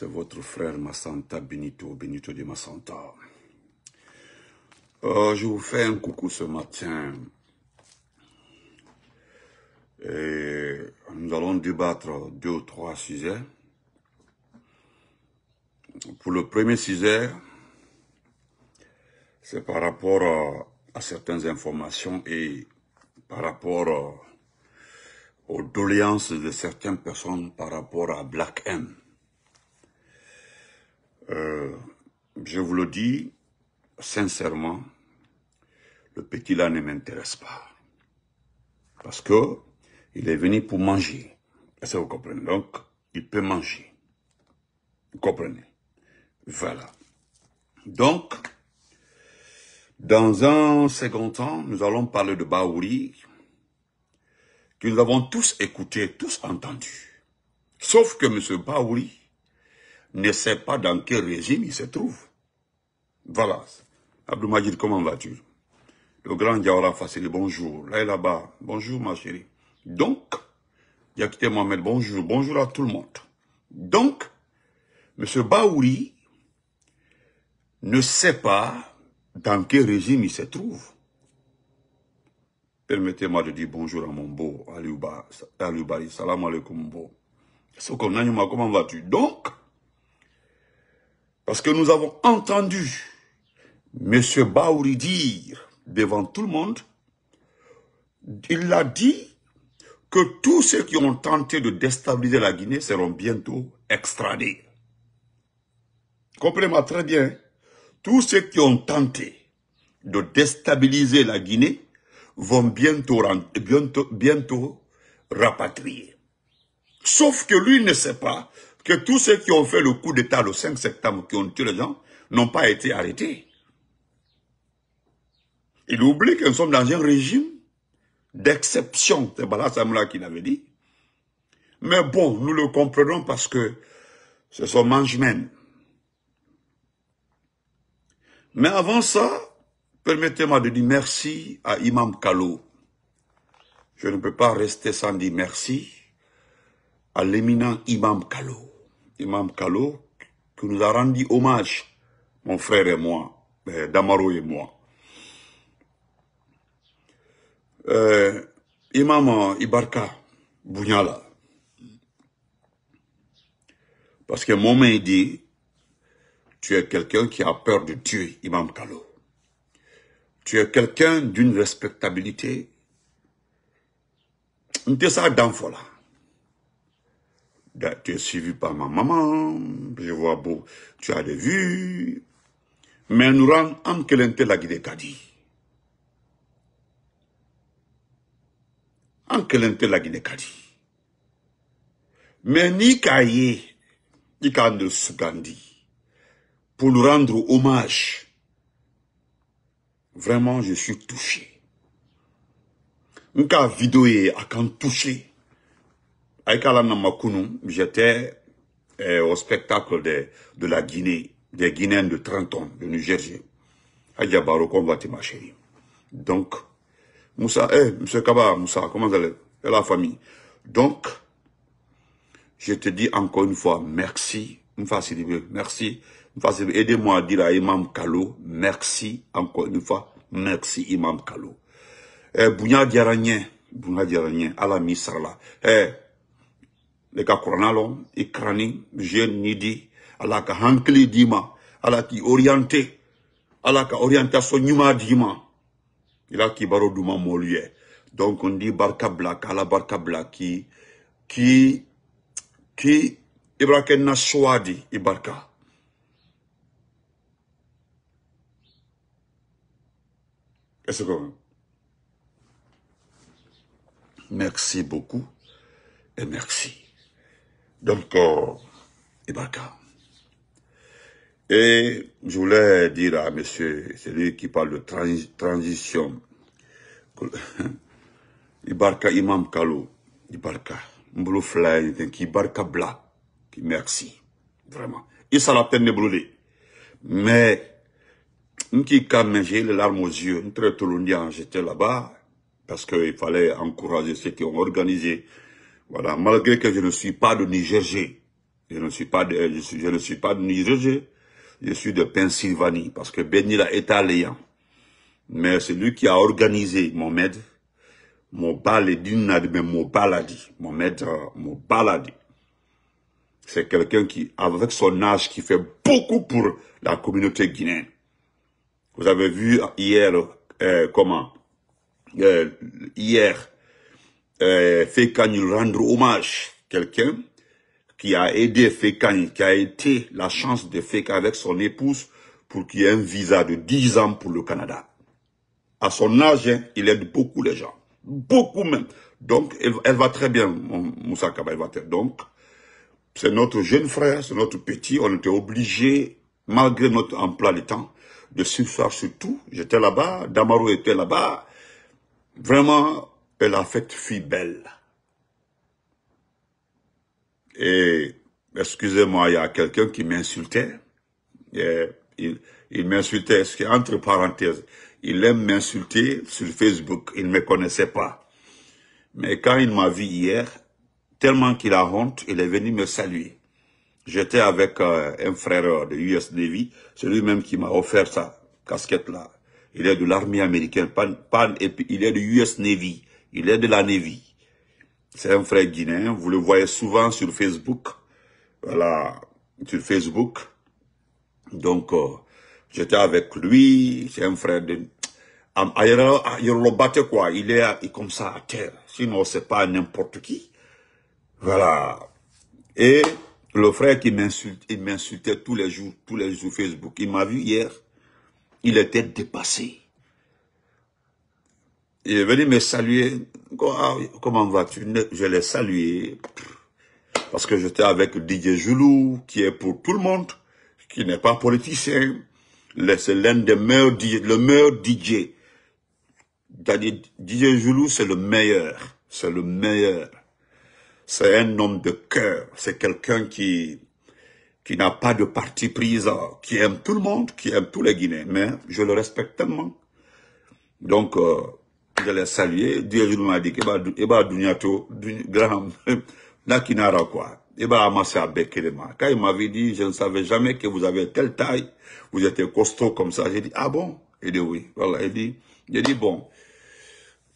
C'est votre frère Massanta Benito, Benito de Massanta. Euh, je vous fais un coucou ce matin. Et nous allons débattre deux ou trois sujets. Pour le premier sujet, c'est par rapport à, certaines informations et par rapport aux doléances de certaines personnes par rapport à Black M. Euh, je vous le dis sincèrement, le petit là ne m'intéresse pas. Parce que il est venu pour manger. est vous comprenez Donc, il peut manger. Vous comprenez Voilà. Donc, dans un second temps, nous allons parler de Baouri, que nous avons tous écouté, tous entendu. Sauf que M. Baouri, ne sait pas dans quel régime il se trouve. Voilà. Abdou Majid, comment vas-tu Le grand Diawara Fassili, bonjour. Là et là-bas, bonjour ma chérie. Donc, Yakite Mohamed, bonjour. Bonjour à tout le monde. Donc, M. Baouri ne sait pas dans quel régime il se trouve. Permettez-moi de dire bonjour à mon beau, Aliouba, Aliouba, salam alaikum, beau. comment vas-tu Donc, parce que nous avons entendu M. Baouri dire devant tout le monde, il a dit que tous ceux qui ont tenté de déstabiliser la Guinée seront bientôt extradés. Comprenez-moi très bien. Tous ceux qui ont tenté de déstabiliser la Guinée vont bientôt, bientôt rapatrier. Sauf que lui ne sait pas que tous ceux qui ont fait le coup d'État le 5 septembre, qui ont tué les gens, n'ont pas été arrêtés. Il oublie que nous sommes dans un régime d'exception. C'est Bala Samoula qui l'avait dit. Mais bon, nous le comprenons parce que ce sont mange Mais avant ça, permettez-moi de dire merci à Imam Kalo. Je ne peux pas rester sans dire merci à l'éminent Imam Kalo. Imam Kalo, qui nous a rendu hommage, mon frère et moi, ben, Damaro et moi. Euh, Imam euh, Ibarka Buniala parce que mon main dit, tu es quelqu'un qui a peur de tuer Imam Kalo. Tu es quelqu'un d'une respectabilité. Tu ça d'enfant là tu es suivi par ma maman, je vois beau, tu as des vues. Mais nous en quel kelente la guide En quel kelente la guinée kadi. Mais ni kaye, ni kande gandi pour nous rendre hommage. Vraiment, je suis touché. Nka vidéo est à quand touché. Avec Namakounou, j'étais euh, au spectacle de, de la Guinée, des Guinéens de 30 ans, de Jersey. Adja Baro, va ma chérie. Donc, Moussa, eh, Monsieur Kaba, Moussa, comment vous Et la famille. Donc, je te dis encore une fois, merci, merci, aidez-moi à dire à Imam Kalo, merci, encore une fois, merci Imam Kalo. Eh, Bounia Diaranien, Bouna Diaranien, Alami eh, le koronalon ikrani jeune nidi ala ka hankili dima ala ki orienté ala ka orientation ɲuman dima ila a duma molu donc on dit barka Black, la barka blaki, ki ki ki i ibarka est-ce que merci beaucoup et merci donc, euh, Et je voulais dire à monsieur, celui qui parle de transition, Ibarka Imam Kalo, Ibarka, qui Ibarka Bla, merci, vraiment. Il ça la peine de brûler. Mais, qui j'ai les larmes aux yeux, très j'étais là-bas, parce qu'il fallait encourager ceux qui ont organisé voilà, malgré que je ne suis pas de Niger, je ne suis pas de, euh, je, je ne suis pas de je suis de Pennsylvanie, parce que Benila est alléant. Hein. Mais c'est lui qui a organisé mon maître, mon baladin, mais mon baladi, mon maître, euh, mon baladi. C'est quelqu'un qui, avec son âge, qui fait beaucoup pour la communauté guinéenne. Vous avez vu hier, euh, comment, hier, euh, il rendre hommage. Quelqu'un qui a aidé Fekany, qui a été la chance de Fekany avec son épouse pour qu'il ait un visa de 10 ans pour le Canada. À son âge, hein, il aide beaucoup les gens. Beaucoup même. Donc, elle, va très bien, Moussa Kaba, elle va très Donc, c'est notre jeune frère, c'est notre petit. On était obligé, malgré notre emploi de temps, de s'asseoir sur tout. J'étais là-bas, Damaro était là-bas. Vraiment, elle a fait fille belle. Et, excusez-moi, il y a quelqu'un qui m'insultait. Il, m'insultait, entre parenthèses, il aime m'insulter sur Facebook, il ne me connaissait pas. Mais quand il m'a vu hier, tellement qu'il a honte, il est venu me saluer. J'étais avec euh, un frère euh, de US Navy, celui même qui m'a offert sa casquette-là. Il est de l'armée américaine, il est de US Navy. Il est de la Navy. C'est un frère guinéen. Vous le voyez souvent sur Facebook. Voilà, sur Facebook. Donc, euh, j'étais avec lui. C'est un frère de... Ah, ah, battait quoi. Ah, il est comme ça à terre. Sinon, c'est pas n'importe qui. Voilà. Et le frère qui m'insulte, m'insultait tous les jours, tous les jours sur Facebook, il m'a vu hier. Il était dépassé. Il est venu me saluer. Ah, comment vas-tu Je l'ai salué parce que j'étais avec Didier Joulou, qui est pour tout le monde, qui n'est pas politicien. C'est l'un des meilleurs DJ, le meilleur DJ. Didier Joulou, c'est le meilleur. C'est le meilleur. C'est un homme de cœur. C'est quelqu'un qui, qui n'a pas de parti prise. Hein, qui aime tout le monde, qui aime tous les Guinéens. Mais je le respecte tellement. Donc, euh, je les salué, Dieu m'a dit que quoi quand il m'avait dit je ne savais jamais que vous avez telle taille vous étiez costaud comme ça j'ai dit ah bon il dit oui voilà il dit j'ai dit bon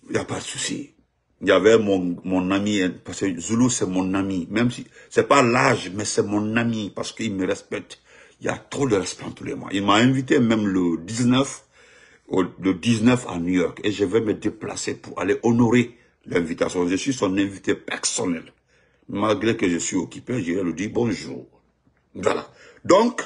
il n'y a pas de souci il y avait mon, mon ami, parce que Zulu, c'est mon ami. Même si, c'est pas l'âge, mais c'est mon ami, parce qu'il me respecte. Il y a trop de respect tous les mois. Il m'a invité même le 19 le 19 à New York et je vais me déplacer pour aller honorer l'invitation. Je suis son invité personnel. Malgré que je suis occupé, je lui dis bonjour. Voilà. Donc,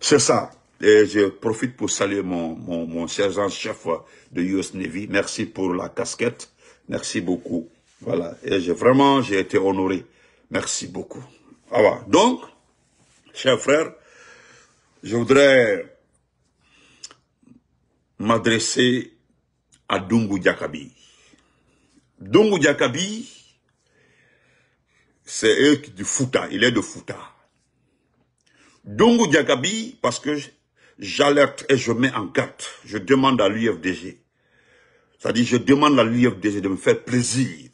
c'est ça. Et je profite pour saluer mon, mon, mon sergent-chef de US Navy. Merci pour la casquette. Merci beaucoup. Voilà. Et j'ai vraiment, j'ai été honoré. Merci beaucoup. Voilà. Ah Donc, chers frères, je voudrais m'adresser à Dungu Diakabi. Dungu Diakabi, c'est eux du Fouta, il est de Fouta. Dungu Diakabi, parce que j'alerte et je mets en garde, je demande à l'UFDG, c'est-à-dire je demande à l'UFDG de me faire plaisir.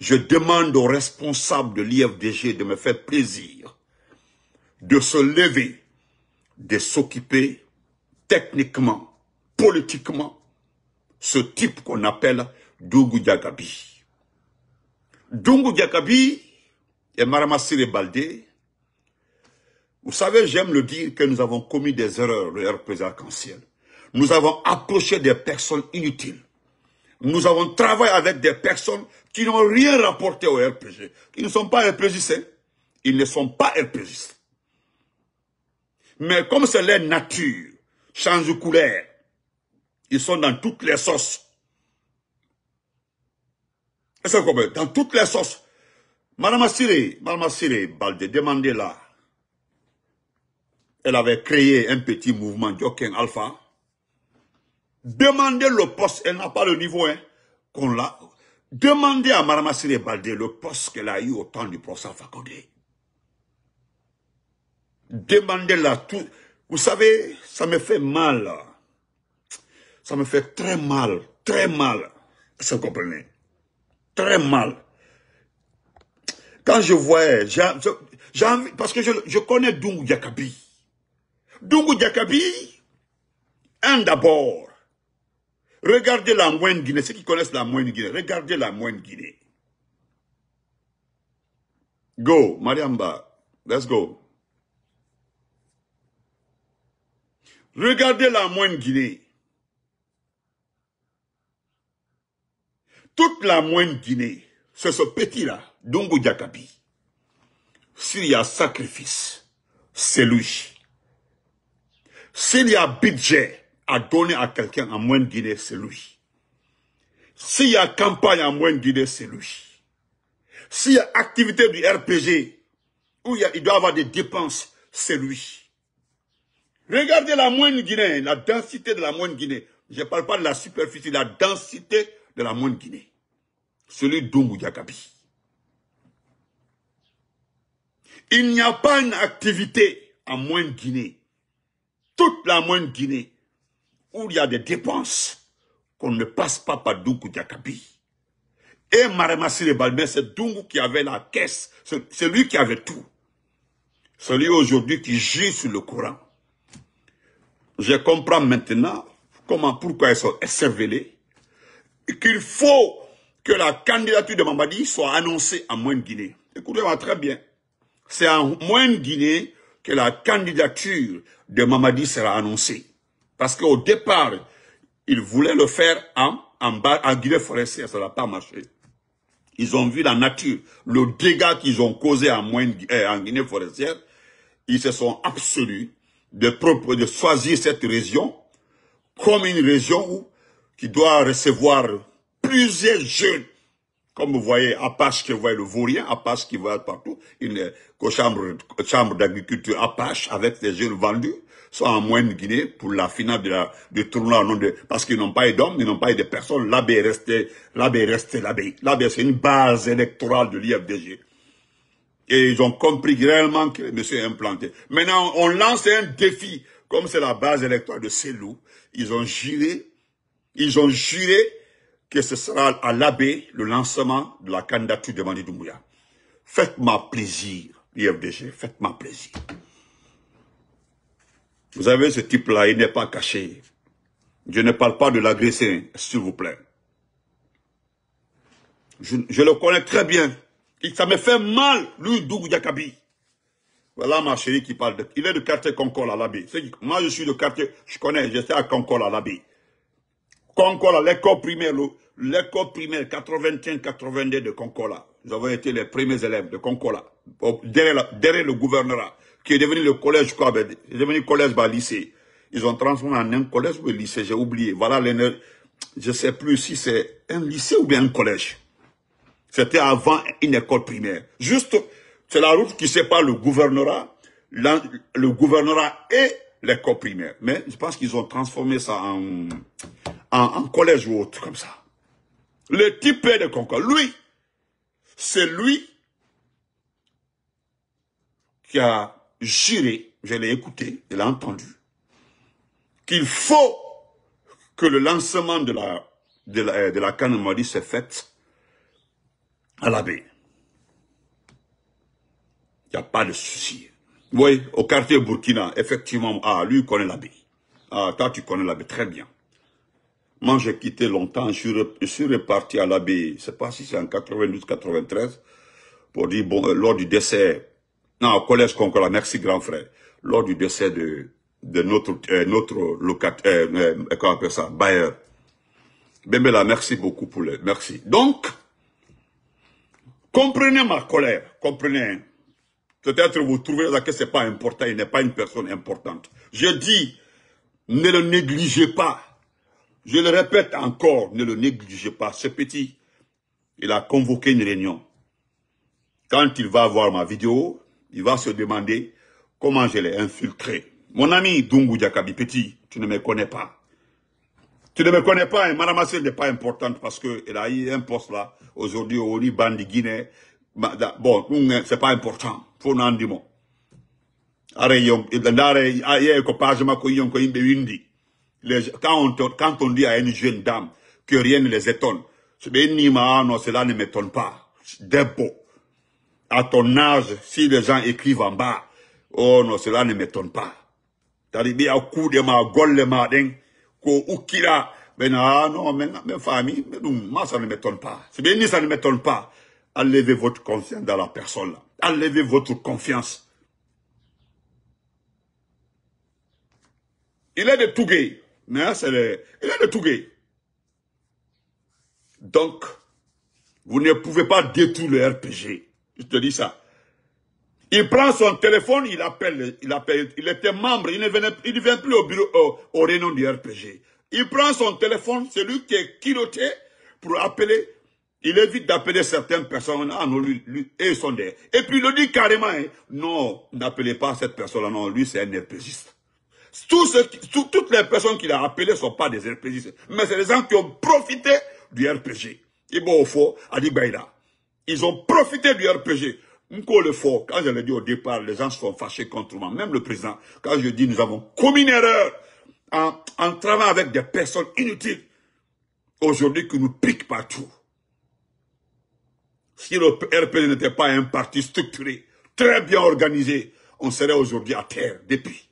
Je demande aux responsables de l'IFDG de me faire plaisir, de se lever, de s'occuper techniquement politiquement ce type qu'on appelle Dougou Diagabi. Dougou Diagabi et Maramassire Baldé, vous savez, j'aime le dire que nous avons commis des erreurs, le RPG arc Nous avons approché des personnes inutiles. Nous avons travaillé avec des personnes qui n'ont rien rapporté au RPG, Ils ne sont pas RPGistes. Hein. Ils ne sont pas RPG. Mais comme c'est leur nature, change de couleur, ils sont dans toutes les sauces. Dans toutes les sauces. Madame Assiré, Madame Assiré Balde, demandez-la. Elle avait créé un petit mouvement, d'Oken Alpha. Demandez le poste, elle n'a pas le niveau, hein, qu'on l'a. Demandez à Madame Assiré Balde le poste qu'elle a eu au temps du professeur Fakonde. Demandez-la tout. Vous savez, ça me fait mal ça me fait très mal, très mal. vous comprenez Très mal. Quand je vois... parce que je, connais Dungu Diakabi. Dungu Diakabi, un d'abord, regardez la moine Guinée, ceux qui connaissent la moine Guinée, regardez la moine Guinée. Go, Mariamba, let's go. Regardez la moine Guinée. Toute la moindre Guinée, c'est ce petit-là, Dongo Diakabi. S'il y a sacrifice, c'est lui. S'il y a budget à donner à quelqu'un en moindre Guinée, c'est lui. S'il y a campagne en moindre Guinée, c'est lui. S'il y a activité du RPG, où il, doit avoir des dépenses, c'est lui. Regardez la moindre Guinée, la densité de la moindre Guinée. Je ne parle pas de la superficie, la densité de la Moine Guinée, celui d'Ongou Diacabi. Il n'y a pas une activité en Moine Guinée, toute la Moine Guinée, où il y a des dépenses qu'on ne passe pas par Dungu Diakabi. Et Maremassi les c'est Dungu qui avait la caisse, c'est lui qui avait tout. Celui aujourd'hui qui gît sur le courant. Je comprends maintenant comment, pourquoi ils sont cervelés qu'il faut que la candidature de Mamadi soit annoncée à de guinée Écoutez-moi très bien. C'est en moine guinée que la candidature de Mamadi sera annoncée. Parce qu'au départ, il voulait le faire en, Guinée forestière. Ça n'a pas marché. Ils ont vu la nature, le dégât qu'ils ont causé en, euh, Guinée forestière. Ils se sont absolus de, de choisir cette région comme une région où qui doit recevoir plusieurs jeunes. Comme vous voyez, Apache qui voit le vaurien, Apache qui voit partout, une euh, chambre, euh, chambre d'agriculture Apache avec des jeunes vendus, soit en moyenne Guinée pour la finale de la, du tournoi, nom de, parce qu'ils n'ont pas eu d'hommes, ils n'ont pas eu de personnes. L'abbé est resté, l'abbé est resté, l'abbé, l'abbé c'est une base électorale de l'IFDG. Et ils ont compris réellement que le monsieur est implanté. Maintenant, on lance un défi. Comme c'est la base électorale de ces loups, ils ont giré ils ont juré que ce sera à l'abbé le lancement de la candidature de Mani Doumbouya. Faites-moi plaisir, l'IFDG, faites-moi plaisir. Vous avez ce type-là, il n'est pas caché. Je ne parle pas de l'agressé, s'il vous plaît. Je, le connais très bien. ça me fait mal, lui, Doumbouya Diakabi. Voilà ma chérie qui parle. De, il est de quartier Concorde à l'abbé. Moi, je suis de quartier, je connais, j'étais à Concorde à l'abbé. Concola, l'école primaire, l'école primaire 81-82 de Concola. Nous avons été les premiers élèves de Concola, derrière, le gouvernorat, qui est devenu le collège, quoi, ben, est devenu collège, bah, lycée. Ils ont transformé en un collège ou un lycée, j'ai oublié. Voilà ne Je sais plus si c'est un lycée ou bien un collège. C'était avant une école primaire. Juste, c'est la route qui sépare le gouvernorat, le gouvernorat et l'école primaire. Mais je pense qu'ils ont transformé ça en, en, collège ou autre, comme ça. Le type de Concorde. Lui, c'est lui qui a juré, je l'ai écouté, je l'ai entendu, qu'il faut que le lancement de la, de la, de la s'est fait à l'abbé. Il n'y a pas de souci. Oui, au quartier Burkina, effectivement, ah, lui, il connaît l'abbé. Ah, toi, tu connais l'abbé, très bien. Moi, j'ai quitté longtemps, je suis, reparti à l'abbaye. Je ne sais pas si c'est en 92-93, pour dire, bon, euh, lors du décès, non, au collège Concola, merci grand frère, lors du décès de, euh, notre, locataire, euh, comment on appelle ça, bailleur. là, merci beaucoup pour le, merci. Donc, comprenez ma colère, comprenez. Peut-être vous trouvez que que n'est pas important, il n'est pas une personne importante. Je dis, ne le négligez pas. Je le répète encore, ne le négligez pas. Ce petit, il a convoqué une réunion. Quand il va voir ma vidéo, il va se demander comment je l'ai infiltré. Mon ami Dungu Diakabi Petit, tu ne me connais pas. Tu ne me connais pas, et hein. Assel n'est pas importante parce qu'elle a eu un poste là, aujourd'hui au Liban de Guinée. Bon, hein, c'est pas important. Faut n'en dire quand, on, dit à une jeune dame que rien ne les étonne, ah non, cela ne m'étonne pas. Debo, à ton âge, si les gens écrivent en bas, oh non, cela ne m'étonne pas. a coup de ma gole le ko ukira, ah non, mais mes moi ça ne m'étonne pas. C'est bien, ça ne m'étonne pas. Enlevez votre confiance dans la personne. Enlevez votre confiance. Il est de tout gay. Mais c'est le, il est Donc, vous ne pouvez pas détruire le RPG. Je te dis ça. Il prend son téléphone, il appelle, il appelle, il était membre, il ne venait, il vient plus au bureau, au, du RPG. Il prend son téléphone, celui qui est kiloté pour appeler. Il évite d'appeler certaines personnes. Ah lui, et Et puis il le dit carrément, hein. non, n'appelez pas cette personne-là, non, lui c'est un RPGiste toutes les personnes qu'il a appelées ne sont pas des RPG, mais c'est des gens qui ont profité du RPG. Ibo Baïda. Ils ont profité du RPG. Mko le fort, quand je l'ai dit au départ, les gens sont fâchés contre moi, même le président. Quand je dis nous avons commis une erreur en, en travaillant avec des personnes inutiles, aujourd'hui qui nous piquent partout. Si le RPG n'était pas un parti structuré, très bien organisé, on serait aujourd'hui à terre depuis.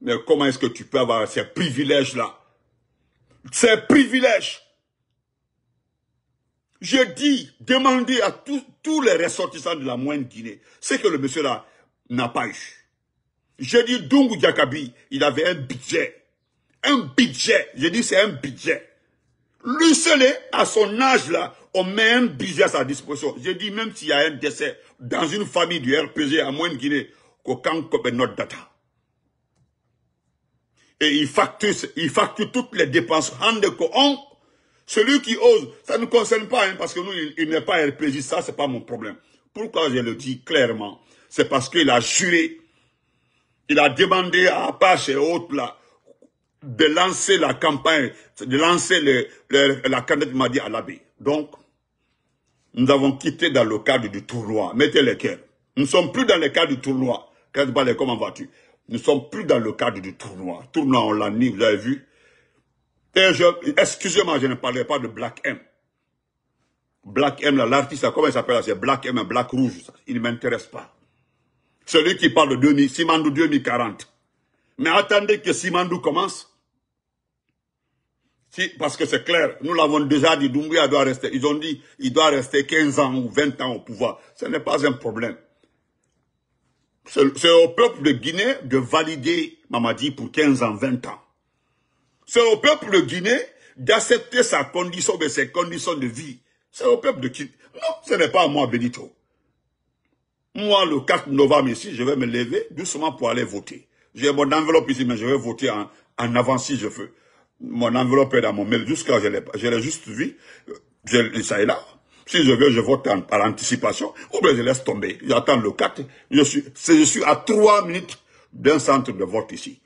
Mais comment est-ce que tu peux avoir ces privilèges-là Ces privilèges Je dis, demandez à tous les ressortissants de la moyenne Guinée ce que le monsieur-là n'a pas eu. Je dis, Dungu Diakabi, il avait un budget. Un budget. Je dis, c'est un budget. Lui seul, à son âge-là, on met un budget à sa disposition. Je dis, même s'il y a un décès dans une famille du RPG à moyenne Guinée, qu'aucun notre data et il facture, il facture toutes les dépenses en compte. Celui qui ose, ça ne nous concerne pas, hein, parce que nous, il, n'est pas RPG, ça, c'est pas mon problème. Pourquoi je le dis clairement C'est parce qu'il a juré, il a demandé à Apache et autres, là, de lancer la campagne, de lancer le, la candidate Madi à l'abbé. Donc, nous avons quitté dans le cadre du tournoi. Mettez les cœurs. Nous ne sommes plus dans le cadre du tournoi. Quand tu parles, comment vas-tu nous sommes plus dans le cadre du tournoi. Tournoi, on l'a ni, vous avez vu. excusez-moi, je ne parlais pas de Black M. Black M, l'artiste, comment il s'appelle C'est Black M, Black Rouge. il ne m'intéresse pas. Celui qui parle de 2000, Simandou 2040. Mais attendez que Simandou commence. Si, parce que c'est clair, nous l'avons déjà dit, Doumbouya doit rester, ils ont dit, il doit rester 15 ans ou 20 ans au pouvoir. Ce n'est pas un problème. C'est au peuple de Guinée de valider Mamadi pour 15 ans, 20 ans. C'est au peuple de Guinée d'accepter sa condition, de ses conditions de vie. C'est au peuple de Guinée. Non, ce n'est pas à moi, Benito. Moi, le 4 novembre ici, je vais me lever doucement pour aller voter. J'ai mon enveloppe ici, mais je vais voter en, en avant si je veux. Mon enveloppe est dans mon mail jusqu'à je l'ai juste vu. ça est là. Si je veux, je vote par anticipation, ou bien je laisse tomber, j'attends le 4. Je suis, je suis à 3 minutes d'un centre de vote ici.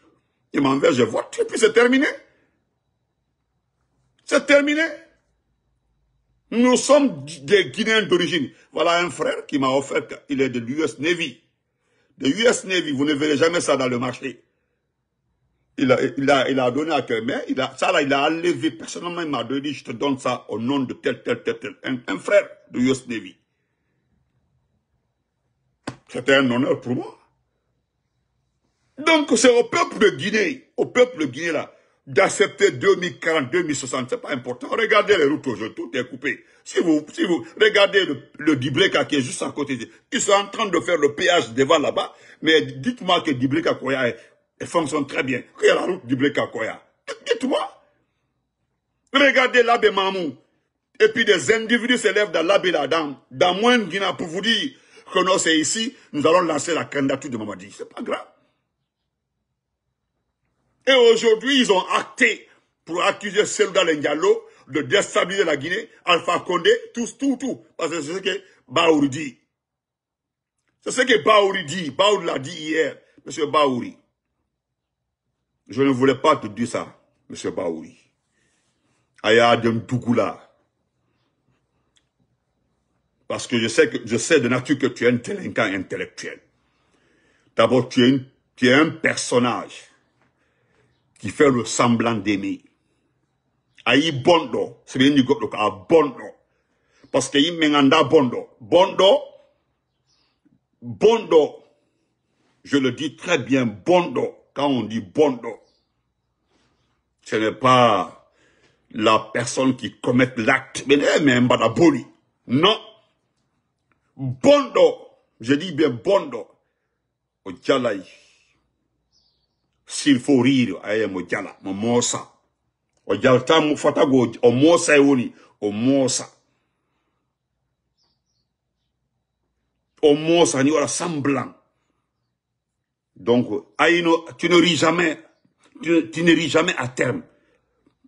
Il m'en vais, je vote, et puis c'est terminé. C'est terminé. Nous sommes des Guinéens d'origine. Voilà un frère qui m'a offert, il est de l'US Navy. De l'US Navy, vous ne verrez jamais ça dans le marché il a, donné à quelqu'un, il ça là, il a enlevé, personnellement, il m'a donné, je te donne ça au nom de tel, tel, tel, tel, un, frère de Yosnevi. C'était un honneur pour moi. Donc, c'est au peuple de Guinée, au peuple guinéen, là, d'accepter 2040, 2060, c'est pas important. Regardez les routes aujourd'hui, tout est coupé. Si vous, si vous regardez le, le qui est juste à côté, ils sont en train de faire le péage devant là-bas, mais dites-moi que Dibreka, Koya est elle fonctionne très bien. a la route du blé Dites-moi. Regardez l'abbé Mamou. Et puis des individus s'élèvent dans l'abbé Ladam. dans moins de Guinée, pour vous dire que non, c'est ici, nous allons lancer la candidature de Mamadi. C'est pas grave. Et aujourd'hui, ils ont acté pour accuser Selouda Lengalo de déstabiliser la Guinée, Alpha Condé, tout, tout, tout. Parce que c'est ce que Baouri dit. C'est ce que Baouri dit. Baouri l'a dit hier, Monsieur Baouri. Je ne voulais pas te dire ça, M. Baoui. Aya dougoula, Parce que je sais, que je sais de nature que tu es un délinquant intellectuel. D'abord, tu, es un personnage qui fait le semblant d'aimer. Aïe Bondo, c'est bien du à Bondo. Parce qu'il menganda Bondo. Bondo, Bondo, je le dis très bien, Bondo. Quand on dit bondo, ce n'est pas la personne qui commet l'acte, mais eh, même badaboli. Non. Bondo, je dis bien bondo, au djalaï. S'il faut rire, aïe, eh, eh, mon djala, mon mosa. Au djalta, mon fatago, au mosa, au e mosa. Au ni aura semblant. Donc, Aïno, tu ne ris jamais, tu, ne ris jamais à terme.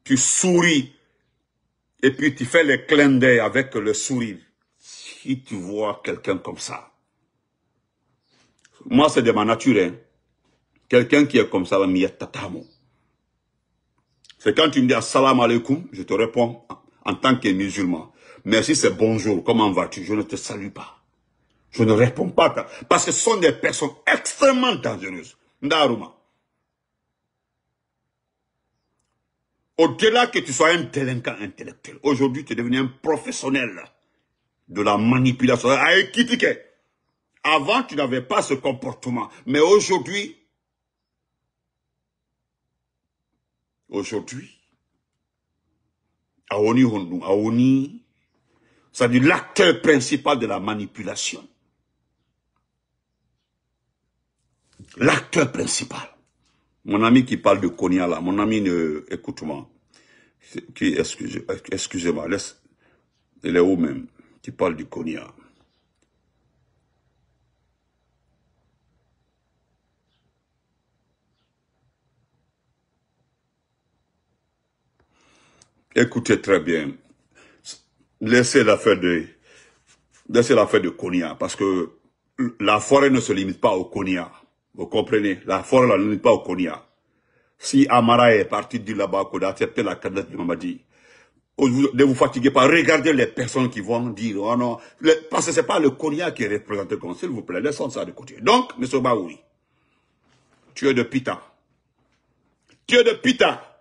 Tu souris et puis tu fais les clins d'œil avec le sourire. Si tu vois quelqu'un comme ça, moi c'est de ma nature, hein. Quelqu'un qui est comme ça, va tatamo. C'est quand tu me dis assalamu alaikum, je te réponds en tant que musulman. Merci, c'est bonjour, comment vas-tu Je ne te salue pas. Je ne réponds pas parce que ce sont des personnes extrêmement dangereuses. Ndaruma. Au-delà que tu sois un délinquant intellectuel, aujourd'hui tu es devenu un professionnel de la manipulation. Avant, tu n'avais pas ce comportement. Mais aujourd'hui, aujourd'hui, Aoni Hondou, Aoni, cest à l'acteur principal de la manipulation. l'acteur principal. Mon ami qui parle de Konya là, mon ami, écoute-moi. Excusez-moi, laisse. Il est où même Qui parle du Konya Écoutez très bien. Laissez l'affaire de, laissez l'affaire de Konya, parce que la forêt ne se limite pas au Konya. Vous comprenez La forêt, là, n'est pas au Konya. Si Amara est parti de là-bas, qu'on a accepté la cadette de Mamadi, ne vous fatiguez pas, regardez les personnes qui vont dire, oh non, parce que c'est pas le Konya qui est représenté comme s'il vous plaît, laissons ça de côté. Donc, M. Baoui, tu es de Pita. Tu es de Pita.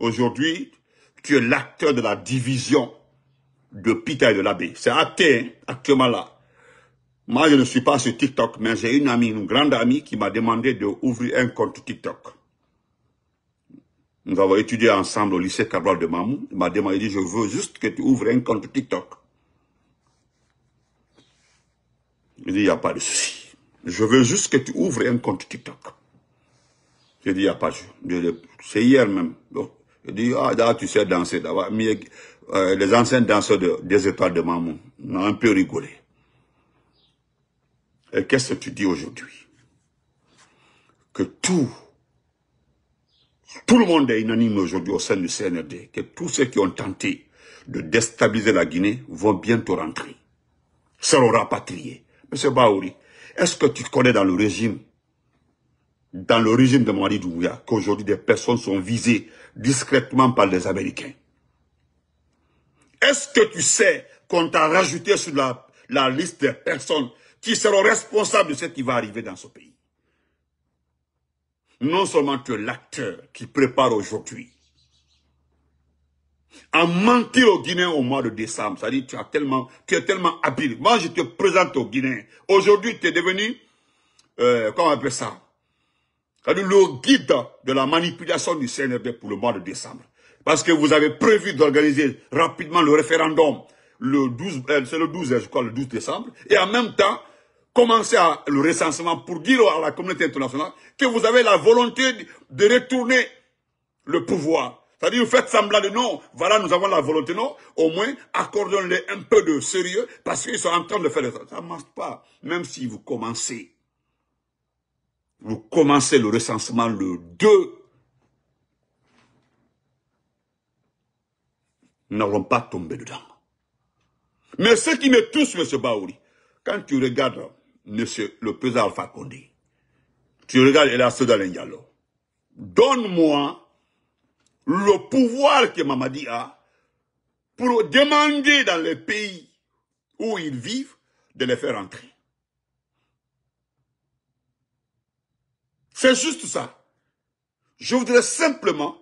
Aujourd'hui, tu es l'acteur de la division de Pita et de l'abbé. C'est acté, hein, actuellement là. Moi, je ne suis pas sur TikTok, mais j'ai une amie, une grande amie, qui m'a demandé d'ouvrir un compte TikTok. Nous avons étudié ensemble au lycée Cabral de Mamou. Il m'a demandé, dit, je veux juste que tu ouvres un compte TikTok. Il dit, il n'y a pas de souci. Je veux juste que tu ouvres un compte TikTok. J'ai dit, il n'y a pas de C'est hier même. Il dit, ah, là, tu sais danser. Euh, les anciens danseurs des étoiles de Mamou a un peu rigolé. Et euh, qu'est-ce que tu dis aujourd'hui Que tout, tout le monde est unanime aujourd'hui au sein du CNRD, que tous ceux qui ont tenté de déstabiliser la Guinée vont bientôt rentrer, seront rapatriés. Monsieur Baouri, est-ce que tu connais dans le régime, dans le régime de Mali Doumbouya, qu'aujourd'hui des personnes sont visées discrètement par les Américains Est-ce que tu sais qu'on t'a rajouté sur la liste des personnes qui seront responsables de ce qui va arriver dans ce pays. Non seulement tu es l'acteur qui prépare aujourd'hui, à mentir au Guinéens au mois de décembre, c'est-à-dire tu, as tellement, tu es tellement habile. Moi, je te présente aux Guinéens. Aujourd'hui, tu es devenu, euh, comment on appelle ça le guide de la manipulation du CNRD pour le mois de décembre. Parce que vous avez prévu d'organiser rapidement le référendum le 12, euh, c'est le 12, je crois, le 12 décembre. Et en même temps, Commencer le recensement pour dire à la communauté internationale que vous avez la volonté de retourner le pouvoir. C'est-à-dire, vous faites semblant de non, voilà, nous avons la volonté, non, au moins, accordons-les un peu de sérieux, parce qu'ils sont en train de faire les Ça ne marche pas, même si vous commencez. Vous commencez le recensement le 2. Nous n'aurons pas tombé dedans. Mais ce qui me touche, M. Baouri, quand tu regardes monsieur le président Alpha Condé, tu regardes ceux Diallo, donne-moi le pouvoir que Mamadi a pour demander dans les pays où ils vivent de les faire entrer. C'est juste ça. Je voudrais simplement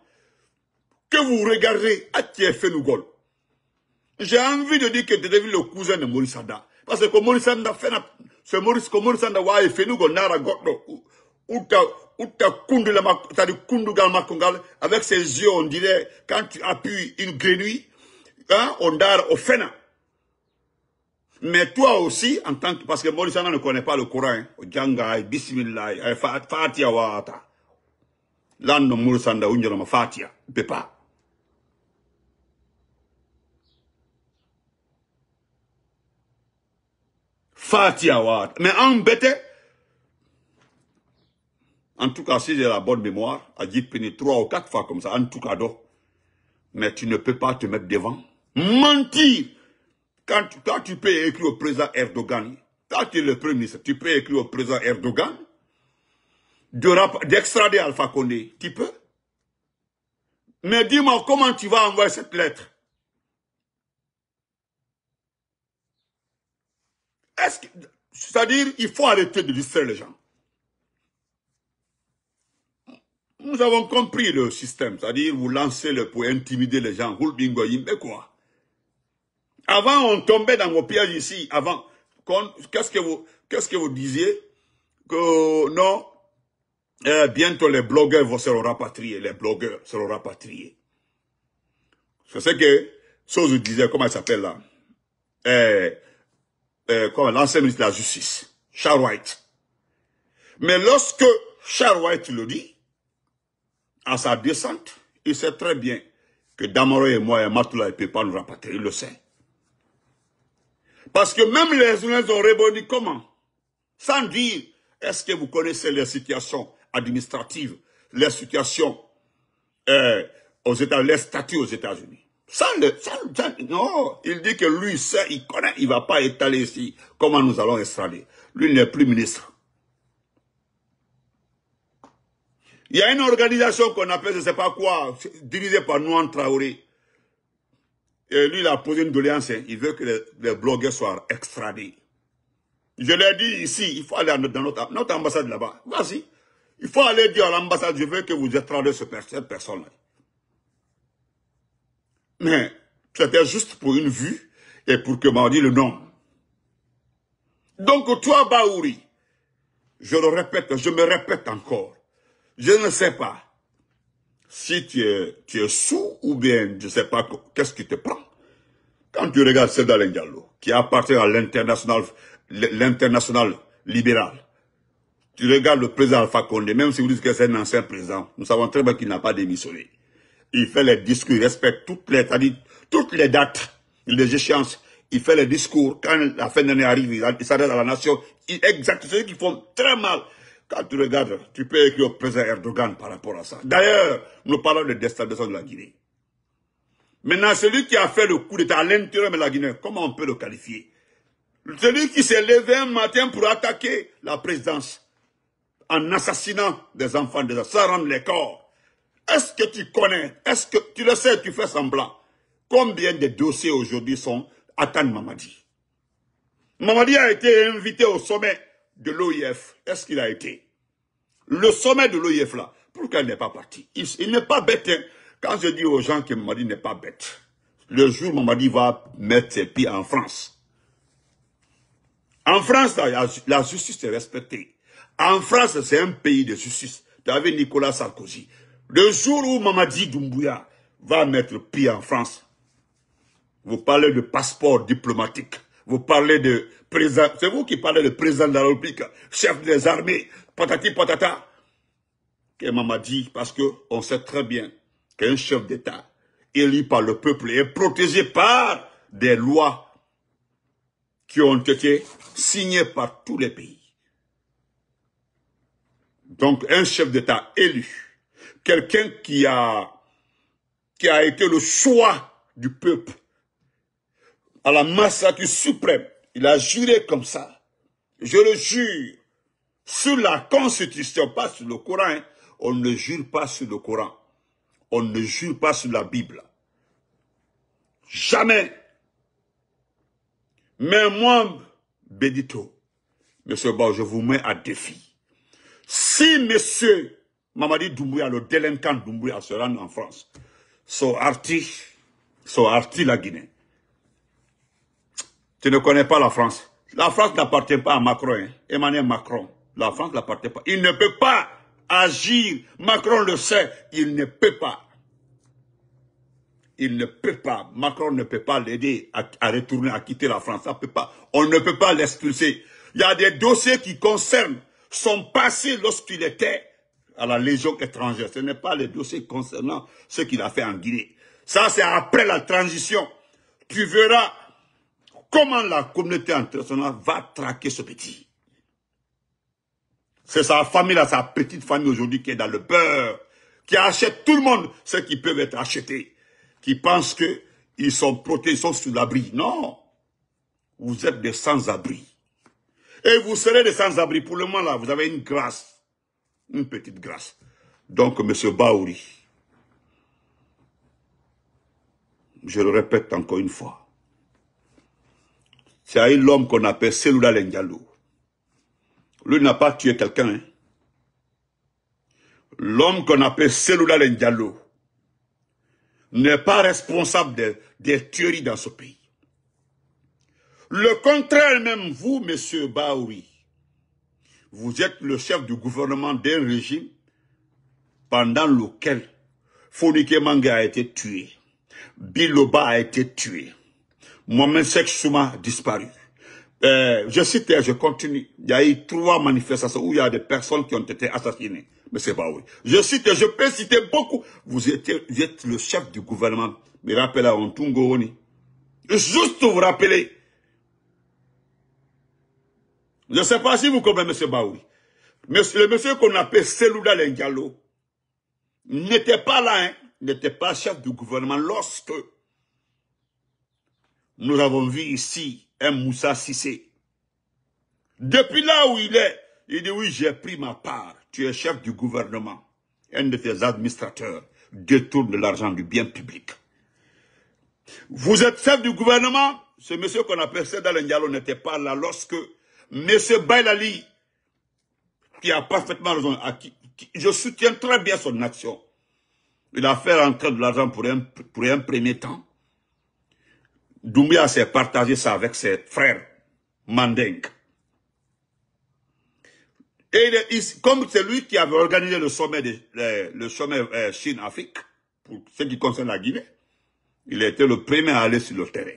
que vous regardiez à TFN Nougol. J'ai envie de dire que tu devenu le cousin de Maurice Parce que Maurice Sanda fait so morris ko morris anda wawi fenugo naara goɗɗo uta utta kundula makko tadi kundu gal makongal. avec ses yeux on dirait quand tu appuies une grenouille hein, on dare au fena mais toi aussi en tant que parce que Maurice ne connaît pas le Coran, au hein. janga bismillah fatia wata lanno sanda anda unjoloma fatia pas Fatih Awad, Mais embêté. En tout cas, si j'ai la bonne mémoire, a dit peut-être trois ou quatre fois comme ça, en tout cas, donc. Mais tu ne peux pas te mettre devant. Mentir. Quand, tu peux écrire au président Erdogan, quand tu es le premier ministre, tu peux écrire au président Erdogan d'extrader Alpha Condé. Tu peux. Mais dis-moi comment tu vas envoyer cette lettre. C'est-à-dire, il faut arrêter de distraire les gens. Nous avons compris le système, c'est-à-dire vous lancez le pour intimider les gens. Mais quoi Avant, on tombait dans vos pièges ici. Avant, qu'est-ce que vous, qu'est-ce que vous disiez Que non, eh, bientôt les blogueurs vont se rapatrier. Les blogueurs seront rapatriés. C'est ce que vous disait, comment ça s'appelle là eh, euh, comme l'ancien ministre de la Justice, Charles White. Mais lorsque Charles White le dit, à sa descente, il sait très bien que Damaro et moi et Matoula ne peuvent pas nous rapatrier, il le sait. Parce que même les uns ont rebondi comment Sans dire, est-ce que vous connaissez les situations administratives, les situations euh, aux États, les statuts aux États-Unis non, il dit que lui, seul, il connaît, il ne va pas étaler ici. Comment nous allons installer Lui n'est plus ministre. Il y a une organisation qu'on appelle, je ne sais pas quoi, dirigée par Nouan Traoré. Et lui, il a posé une doléance. Hein. Il veut que les, blogueurs soient extradés. Je l'ai dit ici, il faut aller dans notre, notre ambassade là-bas. Vas-y. Il faut aller dire à l'ambassade, je veux que vous extradez cette personne-là. Mais c'était juste pour une vue et pour que dit le nom. Donc toi, Baouri, je le répète, je me répète encore, je ne sais pas si tu es, tu sous ou bien je ne sais pas qu'est-ce qui te prend. Quand tu regardes Sédalin Diallo, qui appartient à l'international l'international libéral, tu regardes le président Alpha Condé, même si vous dites que c'est un ancien président, nous savons très bien qu'il n'a pas démissionné il fait les discours, il respecte toutes les, toutes les dates, les échéances. Il fait les discours. Quand la fin d'année arrive, il s'adresse à la nation. Il exacte ceux qui font très mal. Quand tu regardes, tu peux écrire au président Erdogan par rapport à ça. D'ailleurs, nous parlons de déstabilisation de la Guinée. Maintenant, celui qui a fait le coup d'État à l'intérieur de la Guinée, comment on peut le qualifier Celui qui s'est levé un matin pour attaquer la présidence en assassinant des enfants, ça sans rendre les corps. Est-ce que tu connais Est-ce que tu le sais Tu fais semblant. Combien de dossiers aujourd'hui sont attendent Mamadi Mamadi a été invité au sommet de l'OIF. Est-ce qu'il a été Le sommet de l'OIF là, pourquoi il n'est pas parti Il, n'est pas bête. Hein. Quand je dis aux gens que Mamadi n'est pas bête, le jour Mamadi va mettre ses pieds en France, en France, la, la justice est respectée. En France, c'est un pays de justice. Tu avais Nicolas Sarkozy. Le jour où Mamadi Doumbouya va mettre pied en France, vous parlez de passeport diplomatique, vous parlez de président, c'est vous qui parlez de président de la République, chef des armées, patati patata. Que Mamadi, parce que on sait très bien qu'un chef d'État élu par le peuple est protégé par des lois qui ont été signées par tous les pays. Donc un chef d'État élu quelqu'un qui a, qui a été le choix du peuple à la massacre suprême. Il a juré comme ça. Je le jure sur la Constitution, pas sur le Coran. Hein. On ne jure pas sur le Coran. On ne jure pas sur la Bible. Jamais. Mais moi, Bédito, Monsieur Bao, je vous mets à défi. Si Monsieur Mamadi Doumbouya, le délinquant Doumbouya, se rend en France. so Arti la Guinée. Tu ne connais pas la France. La France n'appartient pas à Macron. Hein. Emmanuel Macron. La France n'appartient pas. Il ne peut pas agir. Macron le sait. Il ne peut pas. Il ne peut pas. Macron ne peut pas l'aider à, retourner, à quitter la France. Ça peut pas. On ne peut pas l'expulser. Il y a des dossiers qui concernent son passé lorsqu'il était à la Légion étrangère. Ce n'est pas le dossier concernant ce qu'il a fait en Guinée. Ça, c'est après la transition. Tu verras comment la communauté internationale va traquer ce petit. C'est sa famille, là, sa petite famille aujourd'hui qui est dans le beurre, qui achète tout le monde, ce qui peuvent être achetés, qui pense qu'ils sont protégés, ils sont sous l'abri. Non, vous êtes des sans-abri. Et vous serez des sans-abri. Pour le moment, là, vous avez une grâce. Une petite grâce. Donc, M. Baouri, je le répète encore une fois, c'est un l'homme qu'on appelle Seloula Lendialo. Lui n'a pas tué quelqu'un. Hein. L'homme qu'on appelle Seloula Lendialo n'est pas responsable des, tueries dans ce pays. Le contraire, même vous, Monsieur Baouri, vous êtes le chef du gouvernement d'un régime pendant lequel Fonike Manga a été tué, Biloba a été tué, Mohamed Souma a disparu. Euh, je cite et je continue. Il y a eu trois manifestations où il y a des personnes qui ont été assassinées. Mais c'est Je cite et je peux citer beaucoup. Vous, êtes le chef du gouvernement. Mais rappelez à Juste vous rappeler je ne sais pas si vous comprenez, M. Baoui. Monsieur, le monsieur qu'on appelle Selouda Lengalo n'était pas là, hein, n'était pas chef du gouvernement lorsque nous avons vu ici un Moussa Sissé. Depuis là où il est, il dit oui, j'ai pris ma part. Tu es chef du gouvernement. Un de tes administrateurs détourne l'argent du bien public. Vous êtes chef du gouvernement. Ce monsieur qu'on appelle Seda Lengalo n'était pas là lorsque Monsieur Bailali, qui a parfaitement raison, je soutiens très bien son action. Il a fait rentrer de l'argent pour un, pour un premier temps. Doumbia s'est partagé ça avec ses frères Mandeng. Et il est comme c'est lui qui avait organisé le sommet, de, le, sommet euh, Chine-Afrique, pour ce qui concerne la Guinée, il était le premier à aller sur le terrain.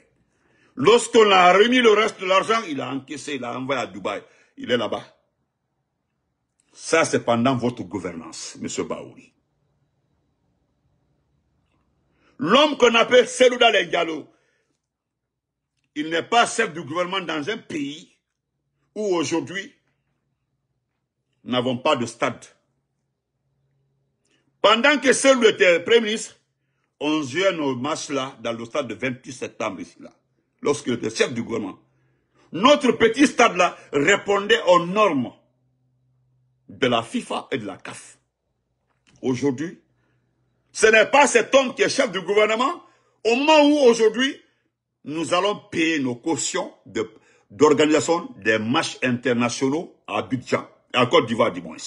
Lorsqu'on a remis le reste de l'argent, il a encaissé, il a envoyé à Dubaï. Il est là-bas. Ça, c'est pendant votre gouvernance, M. Baouri. L'homme qu'on appelle Selouda Lengalo, il n'est pas chef du gouvernement dans un pays où aujourd'hui, nous n'avons pas de stade. Pendant que Celula était Premier ministre, on jouait nos matchs là dans le stade de 28 septembre ici là. Lorsque était chef du gouvernement, notre petit stade-là répondait aux normes de la FIFA et de la CAF. Aujourd'hui, ce n'est pas cet homme qui est chef du gouvernement au moment où aujourd'hui, nous allons payer nos cautions d'organisation des matchs internationaux à Abidjan, à Côte d'Ivoire du moins.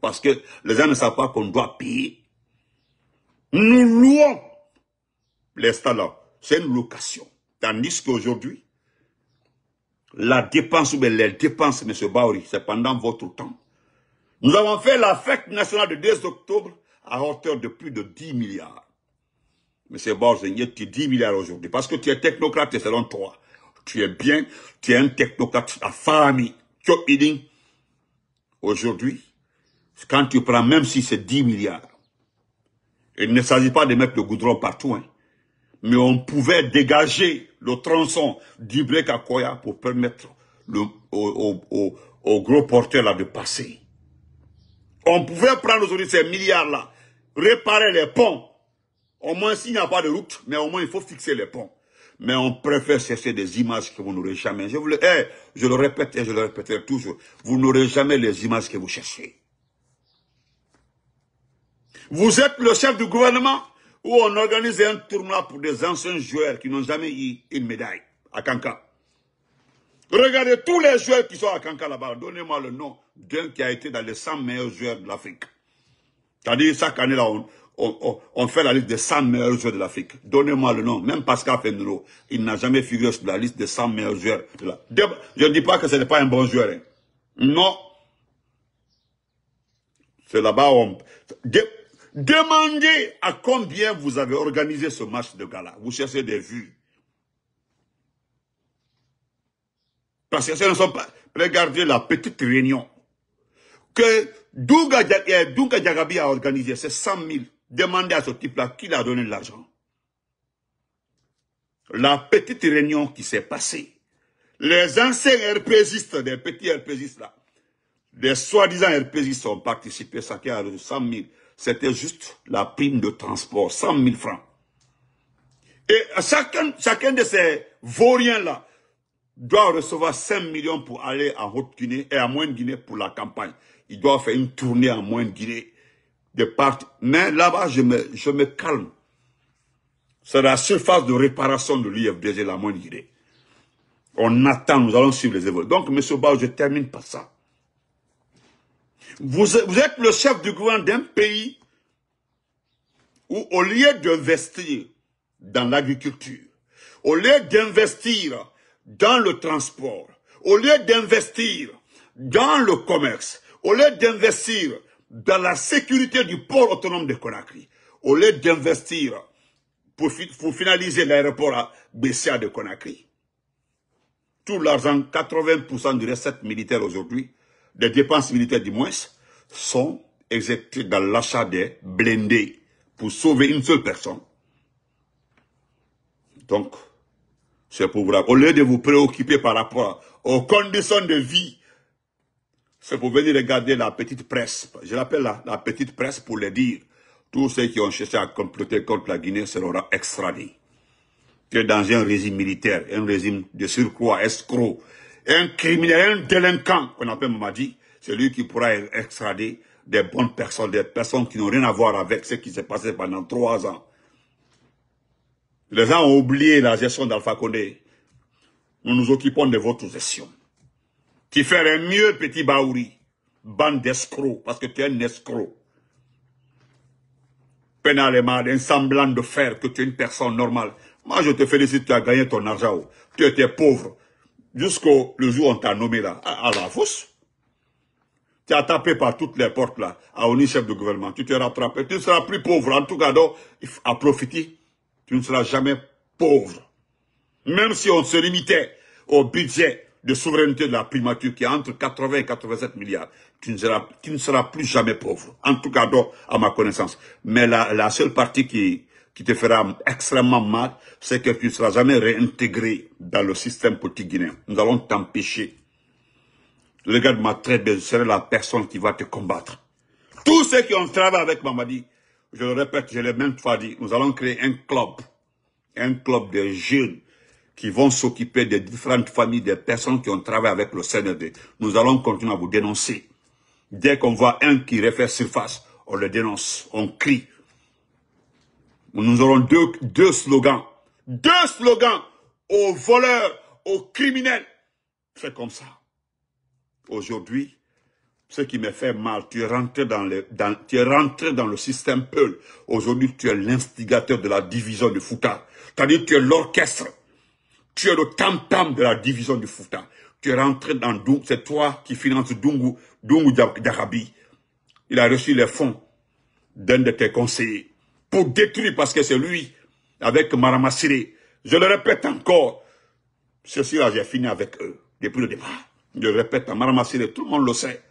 Parce que les gens ne savent pas qu'on doit payer. Nous louons les stades-là. C'est une location. Tandis qu'aujourd'hui, la dépense ou bien les dépenses, M. Bauri, c'est pendant votre temps. Nous avons fait la fête nationale de 2 octobre à hauteur de plus de 10 milliards. Monsieur Bauri, tu 10 milliards aujourd'hui. Parce que tu es technocrate c'est selon toi. Tu es bien, tu es un technocrate à famille. Aujourd'hui, quand tu prends, même si c'est 10 milliards, il ne s'agit pas de mettre le goudron partout, hein, mais on pouvait dégager le tronçon du à Koya pour permettre le, au, gros porteur là de passer. On pouvait prendre aujourd'hui ces milliards-là, réparer les ponts. Au moins, s'il n'y a pas de route, mais au moins, il faut fixer les ponts. Mais on préfère chercher des images que vous n'aurez jamais. Je, vous le, eh, je le répète et je le répéterai toujours. Vous n'aurez jamais les images que vous cherchez. Vous êtes le chef du gouvernement où on organise un tournoi pour des anciens joueurs qui n'ont jamais eu une médaille à Kanka. Regardez tous les joueurs qui sont à Kanka là-bas. Donnez-moi le nom d'un qui a été dans les 100 meilleurs joueurs de l'Afrique. C'est-à-dire, chaque année, là, on, fait la liste des 100 meilleurs joueurs de l'Afrique. Donnez-moi le nom. Même Pascal Fendro, il n'a jamais figuré sur la liste des 100 meilleurs joueurs de Je ne dis pas que ce n'est pas un bon joueur. Hein. Non. C'est là-bas où on... Demandez à combien vous avez organisé ce match de gala. Vous cherchez des vues. Parce que ce ne sont pas... Regardez la petite réunion que Douga, eh, Diagabi a organisée. C'est 100 000. Demandez à ce type-là qui l'a donné de l'argent. La petite réunion qui s'est passée. Les anciens RPGistes, des petits RPGistes là, des soi-disant RPGistes ont participé, ça qui a 100 000 c'était juste la prime de transport, 100 000 francs. Et chacun, chacun de ces vauriens-là doit recevoir 5 millions pour aller en Haute-Guinée et à Moyenne-Guinée pour la campagne. Il doit faire une tournée en Moyenne-Guinée de part. Mais là-bas, je me, je me calme. C'est la surface de réparation de l'UFDG, la Moyenne-Guinée. On attend, nous allons suivre les évolutions. Donc, M. Bao, je termine par ça. Vous, êtes le chef du gouvernement d'un pays où, au lieu d'investir dans l'agriculture, au lieu d'investir dans le transport, au lieu d'investir dans le commerce, au lieu d'investir dans la sécurité du port autonome de Conakry, au lieu d'investir pour, finaliser l'aéroport à Bessia de Conakry, tout l'argent, 80% du recette militaire aujourd'hui, des dépenses militaires du moins, sont exécutées dans l'achat des blindés pour sauver une seule personne. Donc, c'est pour vous Au lieu de vous préoccuper par rapport aux conditions de vie, c'est pour venir regarder la petite presse. Je l'appelle la, la, petite presse pour le dire. Tous ceux qui ont cherché à comploter contre la Guinée seront extradés. Que dans un régime militaire, un régime de surcroît escroc, un criminel, un délinquant, qu'on appelle Mamadi, c'est lui qui pourra er-, extrader des bonnes personnes, des personnes qui n'ont rien à voir avec ce qui s'est passé pendant trois ans. Les gens ont oublié la gestion d'Alpha Condé. Nous nous occupons de votre gestion. Tu ferais mieux, petit Baouri, bande d'escrocs, parce que tu es un escroc. Pénalement, un semblant de faire que tu es une personne normale. Moi, je te félicite, tu as gagné ton argent. Tu étais pauvre jusqu'au le jour où on t'a nommé là, à, la fosse. Tu as tapé par toutes les portes là, à un chef de gouvernement. Tu t'es rattrapé. Tu ne seras plus pauvre. En tout cas, donc, à profiter, tu ne seras jamais pauvre. Même si on se limitait au budget de souveraineté de la primature qui est entre 80 et 87 milliards, tu ne seras, tu ne seras plus jamais pauvre. En tout cas, à ma connaissance. Mais la, la seule partie qui, qui te fera extrêmement mal, c'est que tu ne seras jamais réintégré dans le système politique guinéen. Nous allons t'empêcher. regarde ma très bien, je la personne qui va te combattre. Tous ceux qui ont travaillé avec Mamadi, je le répète, je l'ai même fois dit, nous allons créer un club, un club de jeunes qui vont s'occuper des différentes familles des personnes qui ont travaillé avec le CND. Nous allons continuer à vous dénoncer. Dès qu'on voit un qui refait surface, on le dénonce, on crie, nous aurons deux, slogans. Deux slogans aux voleurs, aux criminels. C'est comme ça. Aujourd'hui, ce qui me fait mal, tu es rentré dans le, rentré dans le système Peul. Aujourd'hui, tu es l'instigateur de la division du Fouta. C'est-à-dire, tu es l'orchestre. Tu es le tam-tam de la division du Fouta. Tu es rentré dans Dungu. C'est toi qui finances Dungu, Dungu Il a reçu les fonds d'un de tes conseillers pour détruire, parce que c'est lui, avec Maramassiré. Je le répète encore, ceci-là, j'ai fini avec eux, depuis le départ. Je le répète, Maramassiré, tout le monde le sait.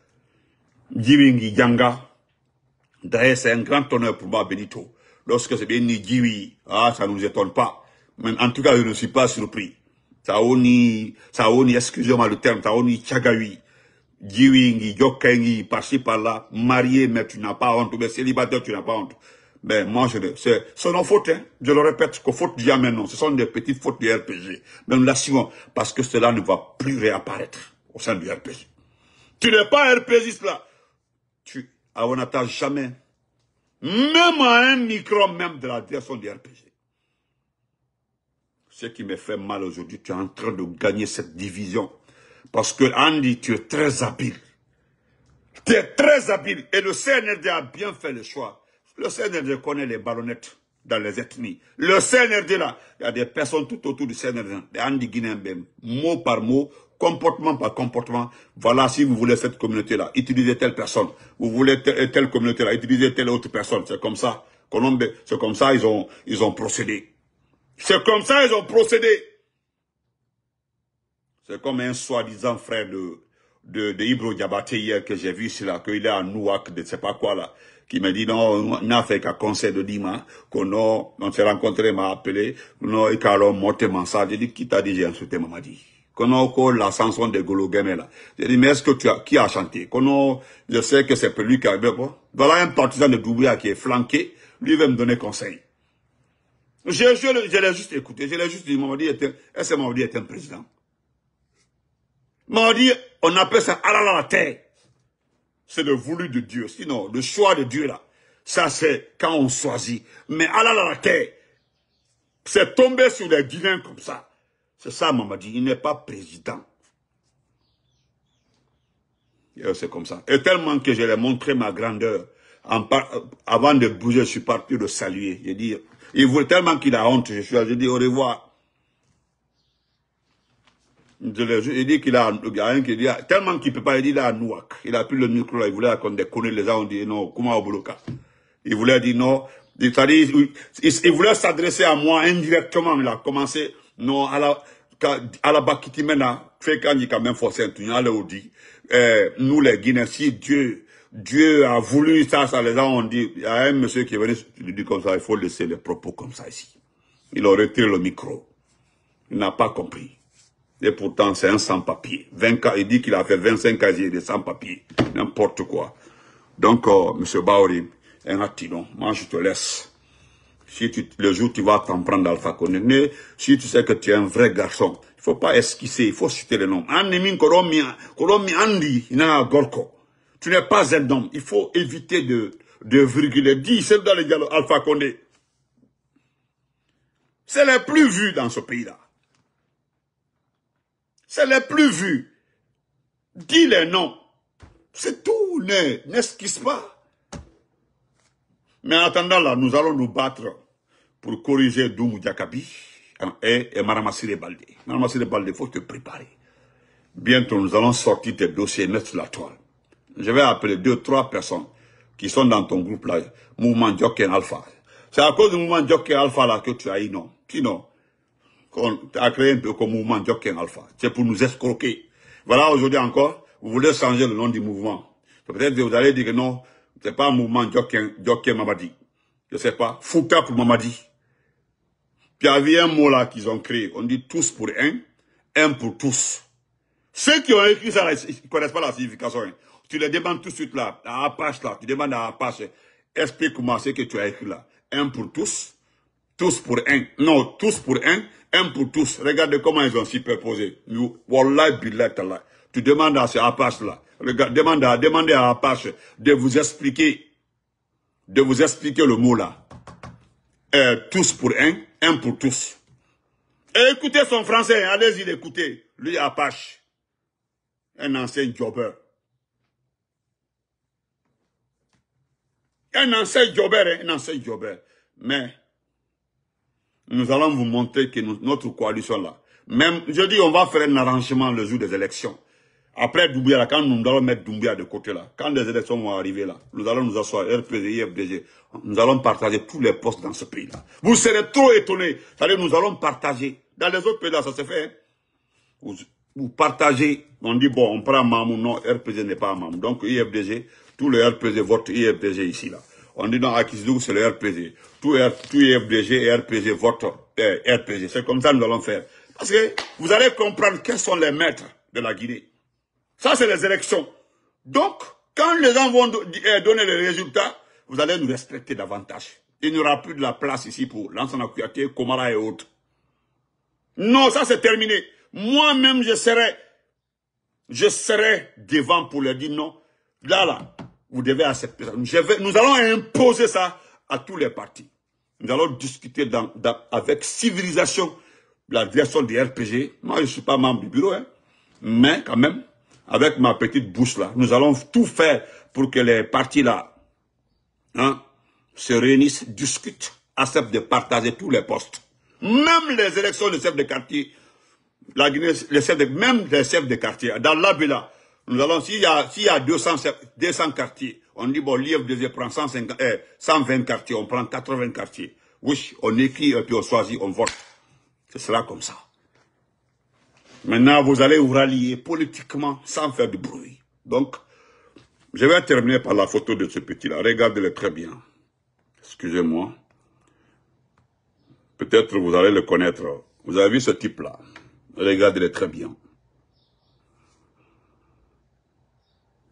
Djiringi Djanga, d'ailleurs, c'est un grand honneur pour moi, Benito. Lorsque c'est bien dit ah, ça ne nous étonne pas. Mais en tout cas, je ne suis pas surpris. Saoni, Saoni, excusez-moi le terme, Saoni Chagawi, Djiringi, Jokengi, par par-là, marié, mais tu n'as pas honte, mais célibataire, tu n'as pas honte. Mais ben, moi, je c'est nos fautes. Hein. Je le répète, que faute du non. Ce sont des petites fautes du RPG. Mais nous l'assumons parce que cela ne va plus réapparaître au sein du RPG. Tu n'es pas RPG là. Tu, on n'attache jamais, même à un micro même de la direction du RPG. Ce qui me fait mal aujourd'hui, tu es en train de gagner cette division. Parce que Andy, tu es très habile. Tu es très habile. Et le CNRD a bien fait le choix le CNRD connaît les ballonnettes dans les ethnies. Le CNRD, là, il y a des personnes tout autour du CNRD, des Andy Guinéens mot par mot, comportement par comportement. Voilà, si vous voulez cette communauté-là, utilisez telle personne. Vous voulez euh, telle, communauté-là, utilisez telle autre personne. C'est comme ça. C'est comme ça ils ont, ils ont procédé. C'est comme ça ils ont procédé. C'est comme un soi-disant frère de, Ibro Diabaté hier que j'ai vu là, qu'il est à Nouak, de ne sais pas quoi là qui m'a dit non, n'a fait qu'un conseil de Dima, qu'on on s'est rencontré, m'a appelé, non, et mot monté message, J'ai dit, qui t'a dit, j'ai insulté, m'a dit. Qu'on encore la chanson de Golo là. J'ai dit, mais est-ce que tu as, qui a chanté? Qu'on je sais que c'est lui qui a, bon, Voilà un partisan de Doubia qui est flanqué, lui veut me donner conseil. Je, je, l'ai juste écouté, je l'ai juste dit, Mamadi est est-ce que Mamadi est un président? Mamadi, on appelle ça ah à la terre c'est le voulu de Dieu. Sinon, le choix de Dieu, là, ça c'est quand on choisit. Mais Allah la terre, c'est tombé sur les divins comme ça. C'est ça, maman dit, il n'est pas président. C'est comme ça. Et tellement que je l'ai montré ma grandeur. Avant de bouger, je suis parti le saluer. je dis il voulait tellement qu'il a honte. Je suis allé, je dis au revoir il l'ai dit qu'il a, il y a un qui dit, tellement qu'il peut pas, il dit, il à Nouak. Il a pris le micro là, il voulait qu'on déconne les gens, on dit, non, comment Oboloka? Il voulait dire non. il il, voulait s'adresser à moi indirectement, il a commencé, non, à la, à la Bakitimena, fait quand il quand même forcé un tunnel, on dit, euh, nous les Guinéens, si Dieu, Dieu a voulu ça, ça les gens ont dit, il y a un monsieur qui est venu, il dit comme ça, il faut laisser les propos comme ça ici. Il a retiré le micro. Il n'a pas compris. Et pourtant, c'est un sans-papier. Il dit qu'il a fait 25 casiers de sans papiers. N'importe quoi. Donc, euh, Monsieur M. Baori, un Moi, je te laisse. Si tu, le jour tu vas t'en prendre Alpha Condé, si tu sais que tu es un vrai garçon, il faut pas esquisser, il faut citer le nom. Tu n'es pas un homme. Il faut éviter de, de virguler. Dis, c'est dans le dialogue Alpha Condé. C'est le plus vu dans ce pays-là. C'est les plus vus. Dis les noms. C'est tout, n'est-ce n'esquisse pas. Mais en attendant là, nous allons nous battre pour corriger Doumou Diakabi hein, et, et Balde. Maramassire Balde, il faut te préparer. Bientôt, nous allons sortir tes dossiers mettre la toile. Je vais appeler deux, trois personnes qui sont dans ton groupe là, Mouvement Djoké Alpha. C'est à cause du Mouvement Djoké Alpha là que tu as eu non. non on a créé un peu comme mouvement Jokken Alpha. C'est pour nous escroquer. Voilà, aujourd'hui encore, vous voulez changer le nom du mouvement. Peut-être que vous allez dire que non, c'est pas un mouvement Jokken, Mamadi. Je sais pas. Fouta pour Mamadi. Puis il y avait un mot là qu'ils ont créé. On dit tous pour un, un pour tous. Ceux qui ont écrit ça, ils connaissent pas la signification. Hein. Tu les demandes tout de suite là, à là, tu demandes à Apache, explique-moi ce que tu as écrit là. Un pour tous, tous pour un. Non, tous pour un, un pour tous. Regardez comment ils ont superposé. Tu demandes à ce Apache-là, demande à, demandez à Apache de vous expliquer, de vous expliquer le mot-là. Euh, tous pour un, un pour tous. écoutez son français, hein. allez-y l'écouter. Lui, Apache, un ancien jobber. Un ancien jobber, hein. un ancien jobber. Mais nous allons vous montrer que notre coalition là, même, je dis, on va faire un arrangement le jour des élections. Après Doumbouya, quand nous allons mettre Doumbia de côté là, quand les élections vont arriver là, nous allons nous asseoir, RPG, IFDG, nous allons partager tous les postes dans ce pays là. Vous serez trop étonnés. cest nous allons partager. Dans les autres pays là, ça se fait. Hein. Vous, partagez, on dit, bon, on prend Mamou, non, RPG n'est pas Mamou. Donc, IFDG, tous les RPG votent IFDG ici là. On dit dans à c'est le RPG. Tout, est FDG RPG vote euh, RPG. C'est comme ça que nous allons faire. Parce que vous allez comprendre quels sont les maîtres de la Guinée. Ça, c'est les élections. Donc, quand les gens vont euh, donner les résultats, vous allez nous respecter davantage. Il n'y aura plus de la place ici pour l'ensemble Kouyaté, Komara et autres. Non, ça c'est terminé. Moi-même, je serai, je serai devant pour leur dire non. Là, là, vous devez accepter ça. nous allons imposer ça à tous les partis. Nous allons discuter avec civilisation la version du RPG. Moi, je ne suis pas membre du bureau, hein. mais quand même, avec ma petite bouche là, nous allons tout faire pour que les partis là hein, se réunissent, discutent, acceptent de partager tous les postes. Même les élections de chefs de quartier, la Guinée, les chefs même les chefs de quartier, dans la nous allons, s'il y a, 200, quartiers, on dit, bon, l'IFDG prend 120 euh, quartiers, on prend 80 quartiers. Oui, on écrit et puis on choisit, on vote. Ce sera comme ça. Maintenant, vous allez vous rallier politiquement sans faire de bruit. Donc, je vais terminer par la photo de ce petit-là. Regardez-le très bien. Excusez-moi. Peut-être vous allez le connaître. Vous avez vu ce type-là. Regardez-le très bien.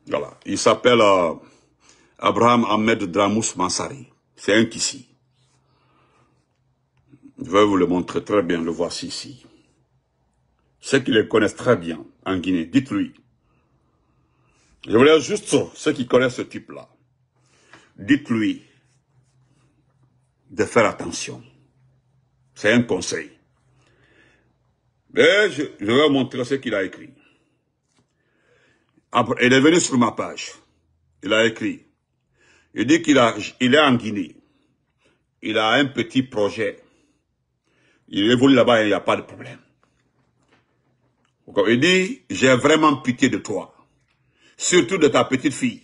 Voilà. Il s'appelle euh, Abraham Ahmed Dramous Mansari. C'est un ici. Je vais vous le montrer très bien. Le voici ici. Ceux qui le connaissent très bien en Guinée, dites-lui. Je voulais juste ceux qui connaissent ce type-là. Dites-lui de faire attention. C'est un conseil. je vais vous montrer ce qu'il a écrit il est venu sur ma page. Il a écrit. Il dit qu'il est en Guinée. Il a un petit projet. Il évolue là-bas et il n'y a pas de problème. Il dit, j'ai vraiment pitié de toi. Surtout de ta petite fille.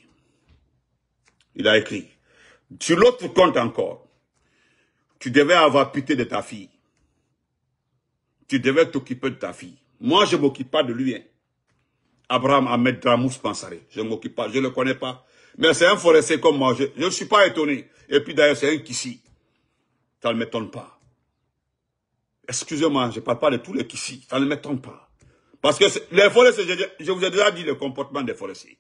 Il a écrit. Sur l'autre compte encore, tu devais avoir pitié de ta fille. Tu devais t'occuper de ta fille. Moi, je ne m'occupe pas de lui. Hein. Abraham Ahmed Dramous Pansari. Je ne m'occupe pas, je ne le connais pas. Mais c'est un forestier comme moi, je ne suis pas étonné. Et puis d'ailleurs, c'est un Kissi. Ça ne m'étonne pas. Excusez-moi, je ne parle pas de tous les Kissi. Ça ne m'étonne pas. Parce que les forestiers, je, vous ai déjà dit le comportement des forestiers.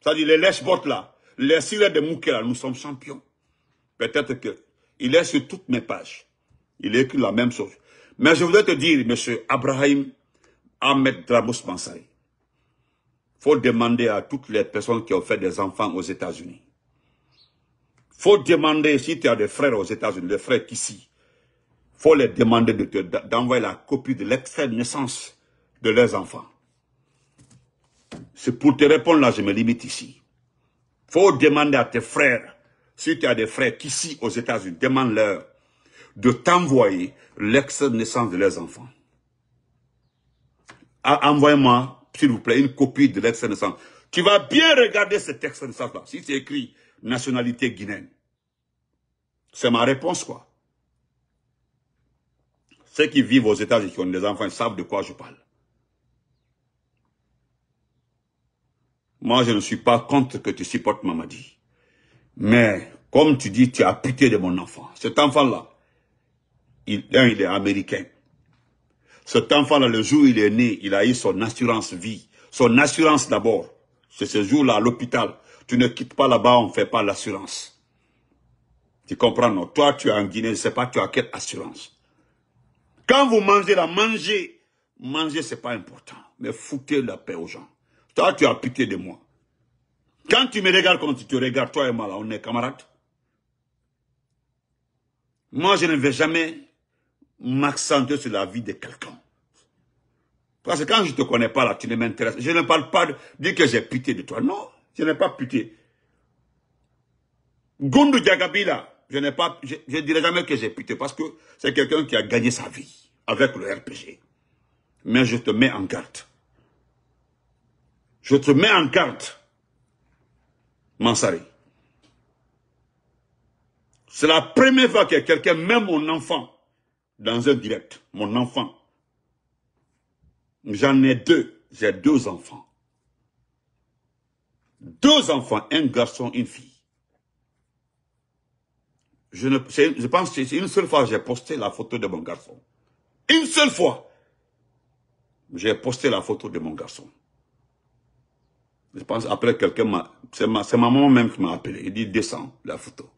cest à les lèches bottes là, les sirènes de Mouké là, nous sommes champions. Peut-être que il est sur toutes mes pages. Il écrit la même chose. Mais je voudrais te dire, monsieur Abraham Ahmed Dramos Pansari faut demander à toutes les personnes qui ont fait des enfants aux États-Unis. faut demander, si tu as des frères aux États-Unis, des frères qu'ici, faut les demander d'envoyer la copie de l'extrait de naissance de leurs enfants. C'est pour te répondre là, je me limite ici. faut demander à tes frères, si tu as des frères qu'ici aux États-Unis, demande-leur de t'envoyer l'extrait de naissance de leurs enfants. Ah, envoie-moi s'il vous plaît, une copie de de sang. Tu vas bien regarder cet texte naissance-là. Si c'est écrit nationalité guinéenne. C'est ma réponse, quoi. Ceux qui vivent aux États-Unis, qui ont des enfants, ils savent de quoi je parle. Moi, je ne suis pas contre que tu supportes Mamadi. Mais, comme tu dis, tu as pitié de mon enfant. Cet enfant-là, il est américain. Cet enfant-là, le jour où il est né, il a eu son assurance vie. Son assurance d'abord. C'est ce jour-là à l'hôpital. Tu ne quittes pas là-bas, on ne fait pas l'assurance. Tu comprends, non Toi, tu es en Guinée, je ne sais pas, tu as quelle assurance. Quand vous mangez là, manger, manger, c'est pas important. Mais foutez la paix aux gens. Toi, tu as pitié de moi. Quand tu me regardes comme tu te regardes, toi et moi, là, on est camarades. Moi, je ne vais jamais m'accentuer sur la vie de quelqu'un. Parce que quand je ne te connais pas là, tu ne m'intéresses. Je ne parle pas de dire que j'ai pitié de toi. Non, je n'ai pas pitié. Gondou Diagabi je n'ai pas, je, ne dirai jamais que j'ai pitié parce que c'est quelqu'un qui a gagné sa vie avec le RPG. Mais je te mets en garde. Je te mets en garde, Mansari. C'est la première fois que quelqu'un met mon enfant dans un direct. Mon enfant. J'en ai deux. J'ai deux enfants. Deux enfants, un garçon, une fille. Je, ne, pense que c'est une seule fois que j'ai posté la photo de mon garçon. Une seule fois. J'ai posté la photo de mon garçon. Je pense après quelqu'un m'a... C'est ma, maman même qui m'a appelé. Il dit descends la photo.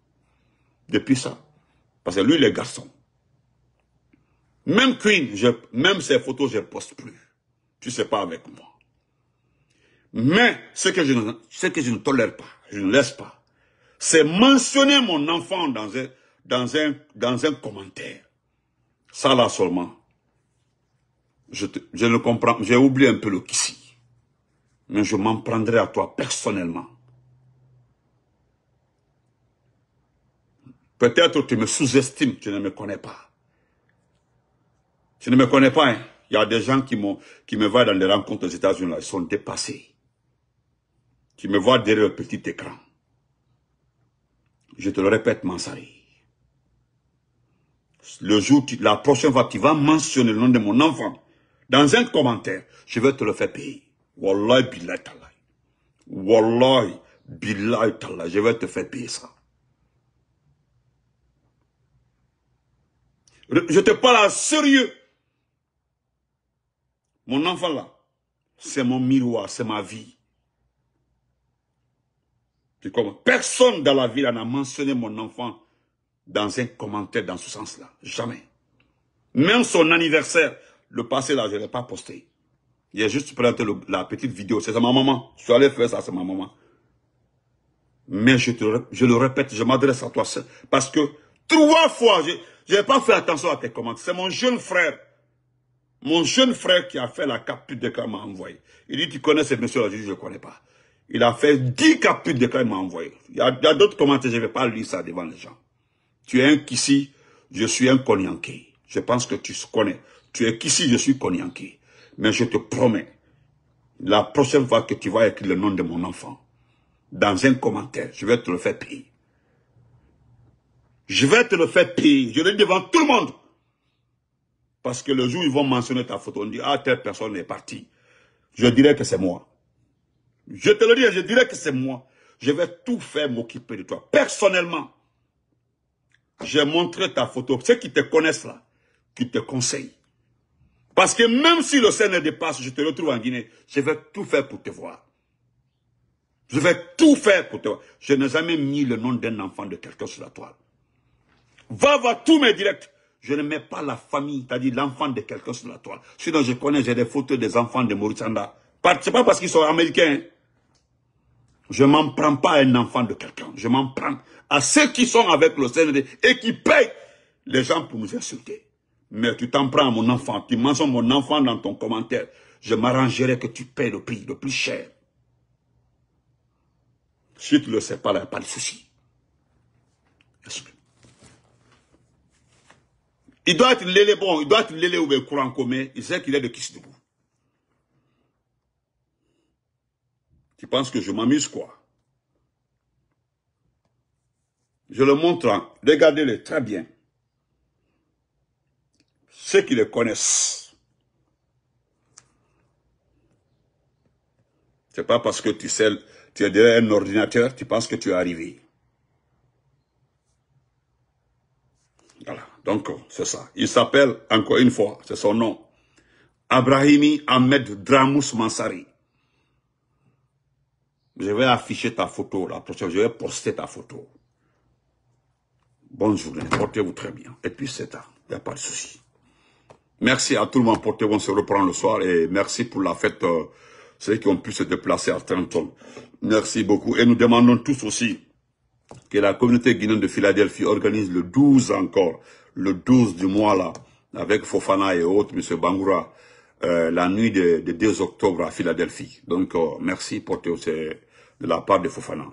Depuis ça. Parce que lui, il est garçon. Même Queen, je, même ses photos, je ne poste plus tu ne sais pas avec moi. Mais ce que je ne, que je ne tolère pas, je ne laisse pas, c'est mentionner mon enfant dans un, dans un, dans un commentaire. Ça là seulement, je, ne comprends, j'ai oublié un peu le qu'ici. Mais je m'en prendrai à toi personnellement. Peut-être que tu me sous-estimes, tu ne me connais pas. Tu ne me connais pas, hein? Il y a des gens qui, qui me voient dans des rencontres aux États-Unis, ils sont dépassés. Qui me voient derrière le petit écran. Je te le répète, Mansari. Le jour, la prochaine fois, tu vas mentionner le nom de mon enfant dans un commentaire. Je vais te le faire payer. Wallahi billahi talai. Wallahi billahi talai. Je vais te faire payer ça. Je te parle à sérieux. Mon enfant là, c'est mon miroir, c'est ma vie. Tu comprends Personne dans la ville n'a mentionné mon enfant dans un commentaire dans ce sens-là. Jamais. Même son anniversaire, le passé là, je ne l'ai pas posté. Il a juste présenté la petite vidéo. C'est ma maman. Je suis allé faire ça, c'est ma maman. Mais je, je le répète, je m'adresse à toi seul. Parce que trois fois, je n'ai pas fait attention à tes commentaires. C'est mon jeune frère. Mon jeune frère qui a fait la capture de cas m'a envoyé. Il dit, tu connais ce monsieur-là Je dis, je ne connais pas. Il a fait 10 captures de cas, il m'a envoyé. Il y a, d'autres commentaires, je ne vais pas lire ça devant les gens. Tu es un Kissi, je suis un Konyanké. Je pense que tu connais. Tu es Kissi, je suis Konyanké. Mais je te promets, la prochaine fois que tu vas écrire le nom de mon enfant, dans un commentaire, je vais te le faire payer. Je vais te le faire payer. Je le devant tout le monde. Parce que le jour où ils vont mentionner ta photo, on dit, ah, telle personne est partie. Je dirais que c'est moi. Je te le dis, je dirais que c'est moi. Je vais tout faire m'occuper de toi. Personnellement, j'ai montré ta photo. Ceux qui te connaissent là, qui te conseillent. Parce que même si le ne dépasse, je te retrouve en Guinée, je vais tout faire pour te voir. Je vais tout faire pour te voir. Je n'ai jamais mis le nom d'un enfant de quelqu'un sur la toile. Va voir tous mes directs je ne mets pas la famille, c'est-à-dire l'enfant de quelqu'un sur la toile. Sinon, je connais, j'ai des photos des enfants de Ce C'est pas parce qu'ils sont américains. Je m'en prends pas à un enfant de quelqu'un. Je m'en prends à ceux qui sont avec le CND et qui payent les gens pour nous insulter. Mais tu t'en prends à mon enfant. Tu mentions mon enfant dans ton commentaire. Je m'arrangerai que tu payes le prix le plus cher. Si tu ne le sais pas, il pas de souci. Il doit être l'élé, bon, il doit être l'élé ou courant comme Il sait qu'il est de Kisdougou. Tu penses que je m'amuse, quoi. Je le montre, regardez-le très bien. Ceux qui le connaissent. C'est pas parce que tu sais, tu es derrière un ordinateur, tu penses que tu es arrivé. Donc, c'est ça. Il s'appelle, encore une fois, c'est son nom, Abrahimi Ahmed Dramous Mansari. Je vais afficher ta photo la prochaine, je vais poster ta photo. Bonne journée, portez-vous très bien. Et puis c'est ça, il n'y a pas de souci. Merci à tout le monde, portez-vous, on se reprend le soir. Et merci pour la fête, euh, ceux qui ont pu se déplacer à Trenton. Merci beaucoup. Et nous demandons tous aussi que la communauté guinéenne de Philadelphie organise le 12 encore le 12 du mois là, avec Fofana et autres, Monsieur Bangoura, euh, la nuit de, de, 2 octobre à Philadelphie. Donc, euh, merci pour tout, de la part de Fofana.